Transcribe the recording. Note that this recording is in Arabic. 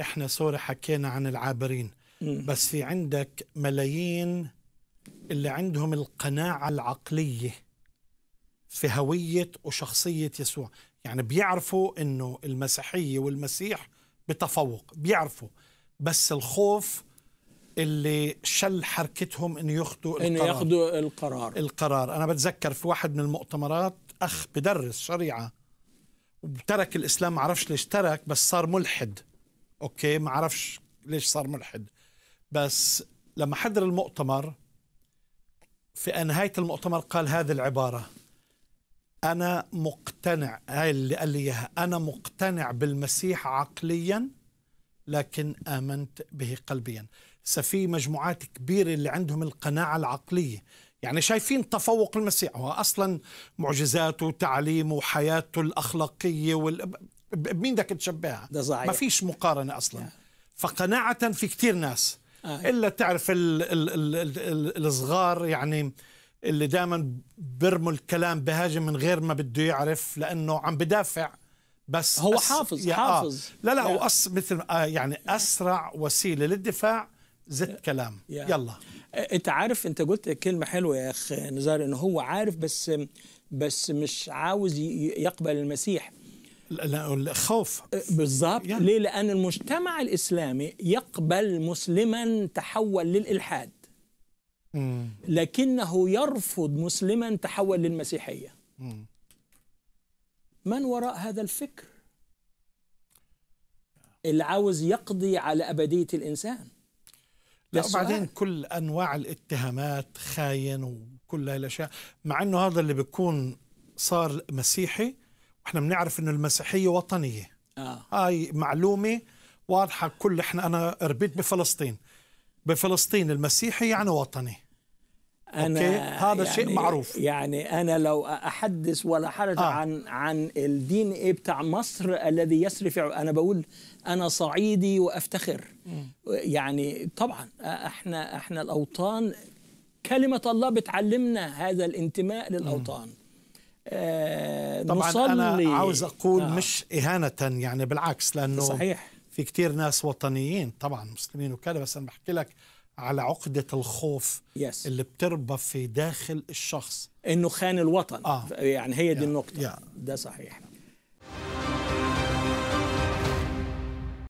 احنا سوري حكينا عن العابرين بس في عندك ملايين اللي عندهم القناعة العقلية في هوية وشخصية يسوع يعني بيعرفوا انه المسيحية والمسيح بتفوق بيعرفوا بس الخوف اللي شل حركتهم انه ياخذوا انه ياخذوا القرار القرار انا بتذكر في واحد من المؤتمرات اخ بدرس شريعه وترك الاسلام ما عرفش ليش ترك بس صار ملحد اوكي ما عرفش ليش صار ملحد بس لما حضر المؤتمر في نهاية المؤتمر قال هذه العبارة أنا مقتنع هاي اللي قال لي إياها أنا مقتنع بالمسيح عقليا لكن آمنت به قلبيا سفي مجموعات كبيرة اللي عندهم القناعة العقلية يعني شايفين تفوق المسيح هو أصلا معجزاته وتعليمه وحياته الأخلاقية وال... بمين بدك تشبهها ده صحيح ما فيش مقارنه اصلا يعني. فقناعه في كثير ناس آه. الا تعرف الـ الـ الـ الـ الصغار يعني اللي دائما بيرموا الكلام بهاجم من غير ما بده يعرف لانه عم بدافع بس هو أس... حافظ آه. حافظ آه. لا لا هو أس... مثل آه يعني اسرع وسيله للدفاع زد كلام يا. يلا انت عارف انت قلت كلمه حلوه يا اخ نزار انه هو عارف بس بس مش عاوز يقبل المسيح الخوف أه، بالظبط يعني. ليه لأن المجتمع الإسلامي يقبل مسلما تحول للإلحاد لكنه يرفض مسلما تحول للمسيحية من وراء هذا الفكر اللي عاوز يقضي على أبدية الإنسان لا وبعدين كل أنواع الاتهامات خاين وكل هالأشياء مع أنه هذا اللي بيكون صار مسيحي احنا بنعرف انه المسيحيه وطنيه آه. هاي معلومه واضحه كل احنا انا ربيت بفلسطين بفلسطين المسيحي يعني وطني أنا أوكي؟ هذا يعني شيء معروف يعني أنا لو أحدث ولا حرج آه. عن عن الدين إيه بتاع مصر الذي يسري في أنا بقول أنا صعيدي وأفتخر م. يعني طبعا احنا احنا الأوطان كلمة الله بتعلمنا هذا الانتماء للأوطان م. آه، طبعا نصلي أنا عاوز أقول آه. مش إهانة يعني بالعكس لأنه صحيح في كتير ناس وطنيين طبعا مسلمين وكذا بس أنا بحكي لك على عقدة الخوف يس. اللي بتربى في داخل الشخص انه خان الوطن آه. يعني هي دي yeah. النقطة yeah. ده صحيح